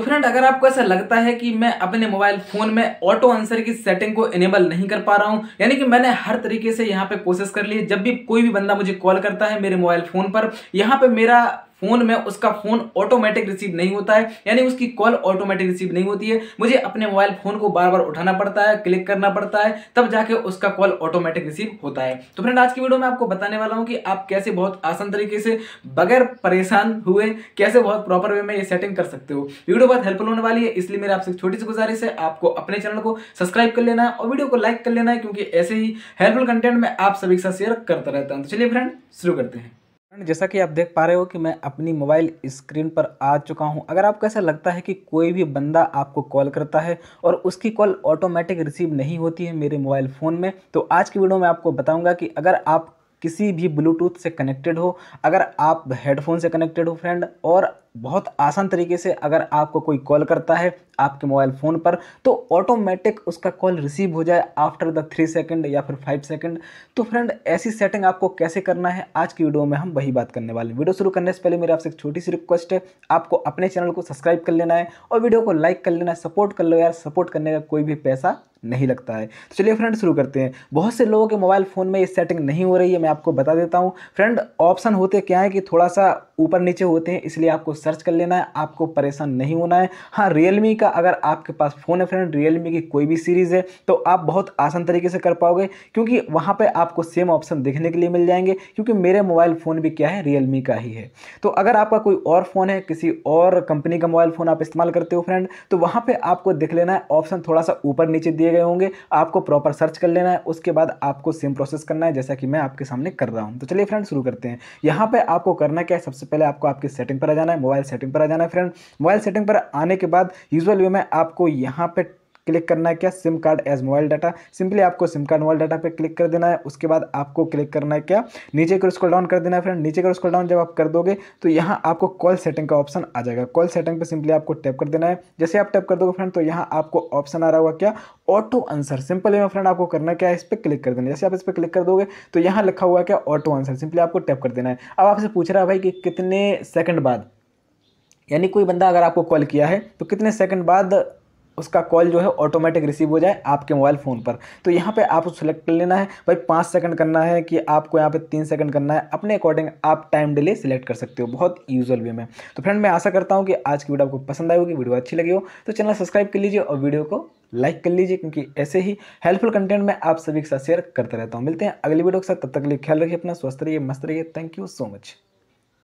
तो फ्रेंड अगर आपको ऐसा लगता है कि मैं अपने मोबाइल फ़ोन में ऑटो आंसर की सेटिंग को इनेबल नहीं कर पा रहा हूँ यानी कि मैंने हर तरीके से यहाँ पे कोशिश कर ली है जब भी कोई भी बंदा मुझे कॉल करता है मेरे मोबाइल फ़ोन पर यहाँ पे मेरा फोन में उसका फोन ऑटोमेटिक रिसीव नहीं होता है यानी उसकी कॉल ऑटोमेटिक रिसीव नहीं होती है मुझे अपने मोबाइल फोन को बार बार उठाना पड़ता है क्लिक करना पड़ता है तब जाके उसका कॉल ऑटोमेटिक रिसीव होता है तो फ्रेंड आज की वीडियो में आपको बताने वाला हूँ कि आप कैसे बहुत आसान तरीके से बगैर परेशान हुए कैसे बहुत प्रॉपर वे में ये सेटिंग कर सकते हो वीडियो बहुत हेल्पफुल होने वाली है इसलिए मेरे आपसे छोटी सी गुजारिश है आपको अपने चैनल को सब्सक्राइब कर लेना है और वीडियो को लाइक कर लेना है क्योंकि ऐसे ही हेल्पफुल कंटेंट में आप सभी के साथ शेयर करता रहता हूँ तो चलिए फ्रेंड शुरू करते हैं फ्रेंड जैसा कि आप देख पा रहे हो कि मैं अपनी मोबाइल स्क्रीन पर आ चुका हूं अगर आपको ऐसा लगता है कि कोई भी बंदा आपको कॉल करता है और उसकी कॉल ऑटोमेटिक रिसीव नहीं होती है मेरे मोबाइल फ़ोन में तो आज की वीडियो में आपको बताऊंगा कि अगर आप किसी भी ब्लूटूथ से कनेक्टेड हो अगर आप हेडफोन से कनेक्टेड हो फ्रेंड और बहुत आसान तरीके से अगर आपको कोई कॉल करता है आपके मोबाइल फ़ोन पर तो ऑटोमेटिक उसका कॉल रिसीव हो जाए आफ्टर द थ्री सेकेंड या फिर फाइव सेकेंड तो फ्रेंड ऐसी सेटिंग आपको कैसे करना है आज की वीडियो में हम वही बात करने वाले हैं वीडियो शुरू करने से पहले मेरी आपसे एक छोटी सी रिक्वेस्ट है आपको अपने चैनल को सब्सक्राइब कर लेना है और वीडियो को लाइक कर लेना है सपोर्ट कर लो यार सपोर्ट करने का कोई भी पैसा नहीं लगता है तो चलिए फ्रेंड शुरू करते हैं बहुत से लोगों के मोबाइल फ़ोन में ये सेटिंग नहीं हो रही है मैं आपको बता देता हूँ फ्रेंड ऑप्शन होते क्या है कि थोड़ा सा ऊपर नीचे होते हैं इसलिए आपको सर्च कर लेना है आपको परेशान नहीं होना है हाँ रियलमी का अगर आपके पास फ़ोन है फ्रेंड रियलमी की कोई भी सीरीज़ है तो आप बहुत आसान तरीके से कर पाओगे क्योंकि वहाँ पर आपको सेम ऑप्शन देखने के लिए मिल जाएंगे क्योंकि मेरे मोबाइल फ़ोन भी क्या है रियलमी का ही है तो अगर आपका कोई और फ़ोन है किसी और कंपनी का मोबाइल फ़ोन आप इस्तेमाल करते हो फ्रेंड तो वहाँ पर आपको देख लेना है ऑप्शन थोड़ा सा ऊपर नीचे दिए गए होंगे आपको प्रॉपर सर्च कर लेना है उसके बाद आपको सेम प्रोसेस करना है जैसा कि मैं आपके सामने कर रहा हूँ तो चलिए फ्रेंड शुरू करते हैं यहाँ पर आपको करना क्या है सबसे पहले आपको आपकी सेटिंग पर आ जाना है मोबाइल सेटिंग पर आ जाना है फ्रेंड मोबाइल सेटिंग पर आने के बाद यूजुअल वे में आपको यहाँ पर क्लिक करना है क्या SIM card as mobile data simply आपको सिम कार्ड मोबाइल डाटा पे क्लिक कर देना है उसके बाद आपको क्लिक करना है क्या नीचे कर उसको डाउन कर देना है फ्रेंड नीचे कर उसको डाउन जब आप कर दोगे तो यहाँ आपको कॉल सेटिंग का ऑप्शन आ जाएगा कॉल सेटिंग पे सिंपली आपको टैप कर देना है जैसे आप टैप कर दोगे फ्रेंड तो यहाँ आपको ऑप्शन आ रहा हुआ क्या ऑटो आंसर सिंपल है फ्रेंड आपको करना क्या है इस पर क्लिक कर देना जैसे आप इस पर क्लिक कर दोगे तो यहाँ लिखा हुआ क्या ऑटो आंसर सिंपली आपको टैप कर देना है अब आपसे पूछ रहा है भाई कि कितने सेकंड बाद यानी कोई बंदा अगर आपको कॉल किया है तो कितने सेकंड बाद उसका कॉल जो है ऑटोमेटिक रिसीव हो जाए आपके मोबाइल फ़ोन पर तो यहाँ पे आपको सेलेक्ट कर लेना है भाई पाँच सेकंड करना है कि आपको यहाँ पे तीन सेकंड करना है अपने अकॉर्डिंग आप टाइम डिले सिलेक्ट कर सकते हो बहुत यूजल वे में तो फ्रेंड मैं आशा करता हूँ कि आज की वीडियो आपको पसंद आई होगी वीडियो अच्छी लगी हो तो चैनल सब्सक्राइब कर लीजिए और वीडियो को लाइक कर लीजिए क्योंकि ऐसे ही हेल्पफुल कंटेंट मैं आप सभी के साथ शेयर करता रहता हूँ मिलते हैं अगली वीडियो के साथ तब तक के लिए ख्याल रखिए अपना स्वस्थ रहिए मस्त रहिए थैंक यू सो मच